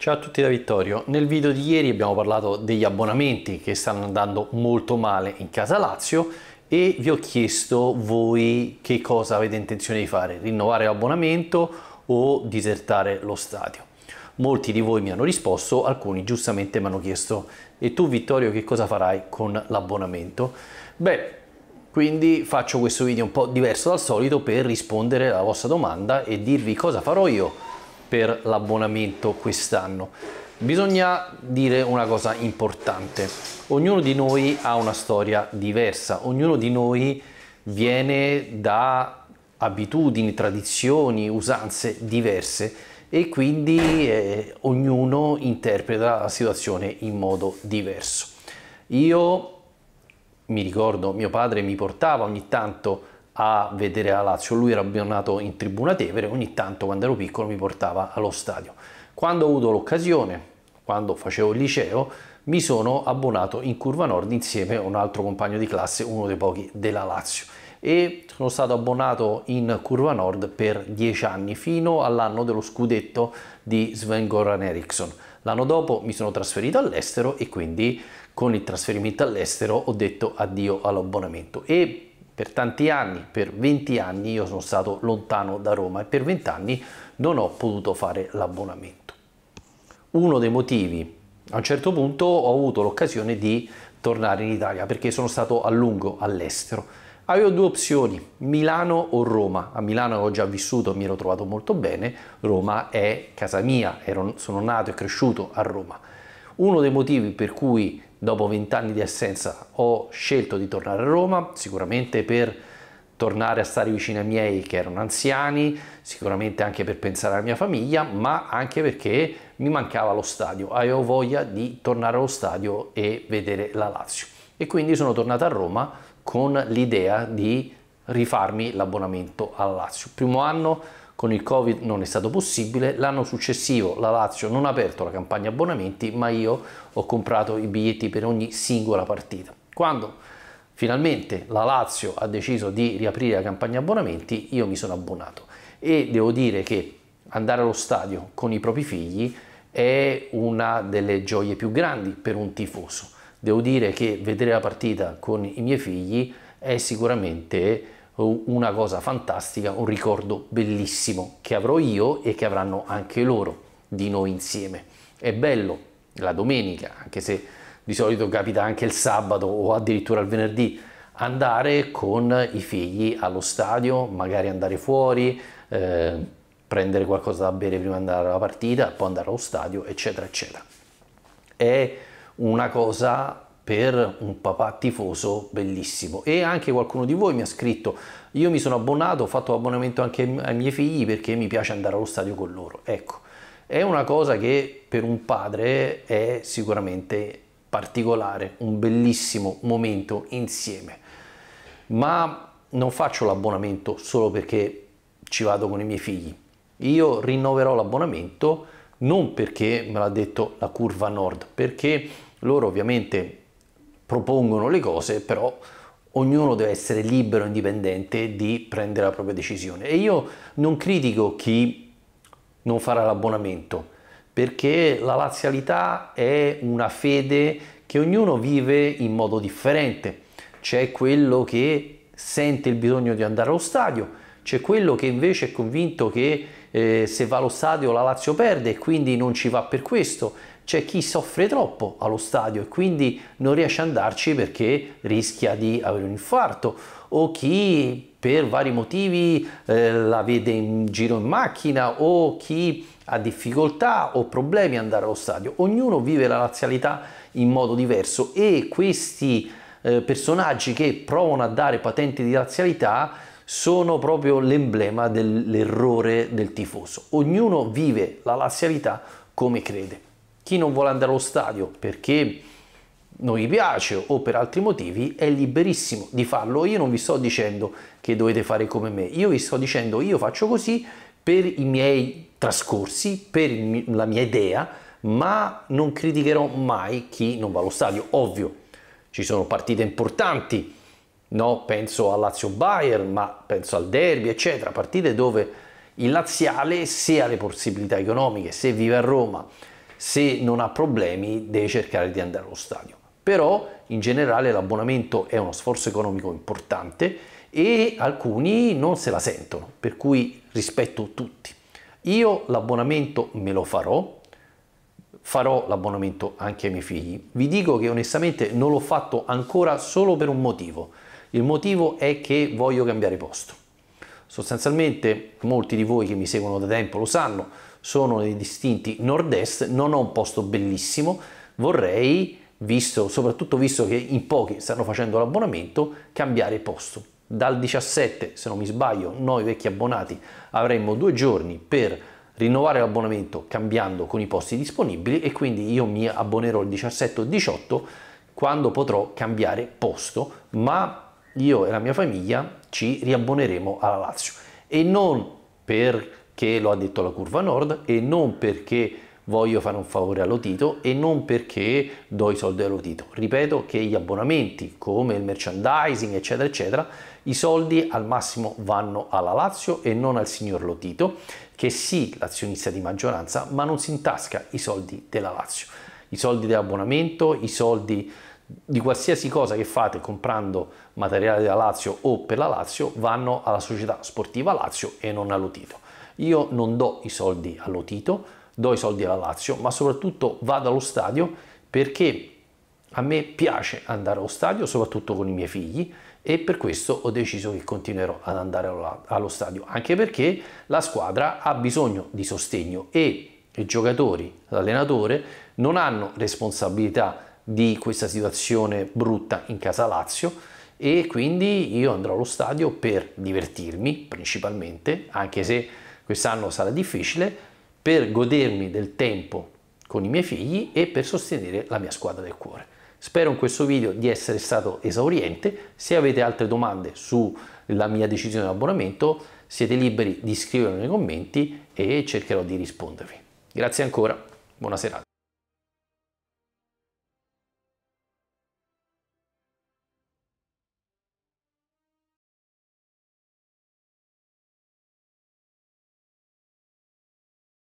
Ciao a tutti da Vittorio, nel video di ieri abbiamo parlato degli abbonamenti che stanno andando molto male in casa Lazio e vi ho chiesto voi che cosa avete intenzione di fare, rinnovare l'abbonamento o disertare lo stadio. Molti di voi mi hanno risposto, alcuni giustamente mi hanno chiesto e tu Vittorio che cosa farai con l'abbonamento? Beh, quindi faccio questo video un po' diverso dal solito per rispondere alla vostra domanda e dirvi cosa farò io per l'abbonamento quest'anno. Bisogna dire una cosa importante, ognuno di noi ha una storia diversa, ognuno di noi viene da abitudini, tradizioni, usanze diverse e quindi eh, ognuno interpreta la situazione in modo diverso. Io mi ricordo, mio padre mi portava ogni tanto a vedere la Lazio, lui era abbonato in Tribuna Tevere, ogni tanto quando ero piccolo mi portava allo stadio. Quando ho avuto l'occasione, quando facevo il liceo, mi sono abbonato in Curva Nord insieme a un altro compagno di classe, uno dei pochi della Lazio e sono stato abbonato in Curva Nord per dieci anni fino all'anno dello scudetto di Sven-Goran Eriksson. L'anno dopo mi sono trasferito all'estero e quindi con il trasferimento all'estero ho detto addio all'abbonamento e per tanti anni, per 20 anni io sono stato lontano da Roma e per 20 anni non ho potuto fare l'abbonamento. Uno dei motivi, a un certo punto ho avuto l'occasione di tornare in Italia perché sono stato a lungo all'estero. Avevo due opzioni, Milano o Roma. A Milano ho già vissuto, mi ero trovato molto bene, Roma è casa mia, sono nato e cresciuto a Roma. Uno dei motivi per cui dopo vent'anni di assenza ho scelto di tornare a Roma, sicuramente per tornare a stare vicino ai miei che erano anziani, sicuramente anche per pensare alla mia famiglia, ma anche perché mi mancava lo stadio, avevo voglia di tornare allo stadio e vedere la Lazio. E quindi sono tornato a Roma con l'idea di rifarmi l'abbonamento alla Lazio. Primo anno con il Covid non è stato possibile, l'anno successivo la Lazio non ha aperto la campagna abbonamenti, ma io ho comprato i biglietti per ogni singola partita. Quando finalmente la Lazio ha deciso di riaprire la campagna abbonamenti, io mi sono abbonato e devo dire che andare allo stadio con i propri figli è una delle gioie più grandi per un tifoso. Devo dire che vedere la partita con i miei figli è sicuramente una cosa fantastica, un ricordo bellissimo che avrò io e che avranno anche loro di noi insieme. È bello la domenica, anche se di solito capita anche il sabato o addirittura il venerdì, andare con i figli allo stadio, magari andare fuori, eh, prendere qualcosa da bere prima di andare alla partita, poi andare allo stadio, eccetera, eccetera. È una cosa per un papà tifoso bellissimo e anche qualcuno di voi mi ha scritto io mi sono abbonato, ho fatto abbonamento anche ai miei figli perché mi piace andare allo stadio con loro. Ecco, è una cosa che per un padre è sicuramente particolare, un bellissimo momento insieme. Ma non faccio l'abbonamento solo perché ci vado con i miei figli. Io rinnoverò l'abbonamento non perché me l'ha detto la curva nord, perché loro ovviamente propongono le cose, però ognuno deve essere libero e indipendente di prendere la propria decisione. E io non critico chi non farà l'abbonamento, perché la lazialità è una fede che ognuno vive in modo differente. C'è quello che sente il bisogno di andare allo stadio, c'è quello che invece è convinto che eh, se va allo stadio la Lazio perde e quindi non ci va per questo, c'è chi soffre troppo allo stadio e quindi non riesce ad andarci perché rischia di avere un infarto o chi per vari motivi eh, la vede in giro in macchina o chi ha difficoltà o problemi ad andare allo stadio. Ognuno vive la lazialità in modo diverso e questi eh, personaggi che provano a dare patenti di lazialità sono proprio l'emblema dell'errore del tifoso. Ognuno vive la lazialità come crede. Chi non vuole andare allo stadio perché non gli piace o per altri motivi è liberissimo di farlo. Io non vi sto dicendo che dovete fare come me, io vi sto dicendo io faccio così per i miei trascorsi, per la mia idea, ma non criticherò mai chi non va allo stadio. Ovvio, ci sono partite importanti No, penso a Lazio-Bayern, ma penso al derby, eccetera, partite dove il laziale, se ha le possibilità economiche, se vive a Roma, se non ha problemi, deve cercare di andare allo stadio. Però in generale l'abbonamento è uno sforzo economico importante e alcuni non se la sentono, per cui rispetto tutti. Io l'abbonamento me lo farò, farò l'abbonamento anche ai miei figli. Vi dico che onestamente non l'ho fatto ancora solo per un motivo, il motivo è che voglio cambiare posto. Sostanzialmente molti di voi che mi seguono da tempo lo sanno, sono nei distinti nord-est, non ho un posto bellissimo, vorrei, visto, soprattutto visto che in pochi stanno facendo l'abbonamento, cambiare posto. Dal 17, se non mi sbaglio, noi vecchi abbonati avremmo due giorni per rinnovare l'abbonamento cambiando con i posti disponibili e quindi io mi abbonerò il 17 o 18 quando potrò cambiare posto, ma io e la mia famiglia ci riabboneremo alla Lazio e non perché lo ha detto la curva nord e non perché voglio fare un favore allo Tito e non perché do i soldi allo Tito. Ripeto che gli abbonamenti come il merchandising eccetera eccetera, i soldi al massimo vanno alla Lazio e non al signor Lotito che sì l'azionista di maggioranza ma non si intasca i soldi della Lazio, i soldi dell'abbonamento, i soldi di qualsiasi cosa che fate comprando materiale da Lazio o per la Lazio vanno alla società sportiva Lazio e non all'Otito. Io non do i soldi all'Otito, do i soldi alla Lazio, ma soprattutto vado allo stadio perché a me piace andare allo stadio, soprattutto con i miei figli, e per questo ho deciso che continuerò ad andare allo stadio, anche perché la squadra ha bisogno di sostegno e i giocatori, l'allenatore, non hanno responsabilità di questa situazione brutta in casa Lazio e quindi io andrò allo stadio per divertirmi principalmente, anche se quest'anno sarà difficile, per godermi del tempo con i miei figli e per sostenere la mia squadra del cuore. Spero in questo video di essere stato esauriente, se avete altre domande sulla mia decisione di abbonamento siete liberi di scriverlo nei commenti e cercherò di rispondervi. Grazie ancora, buona serata.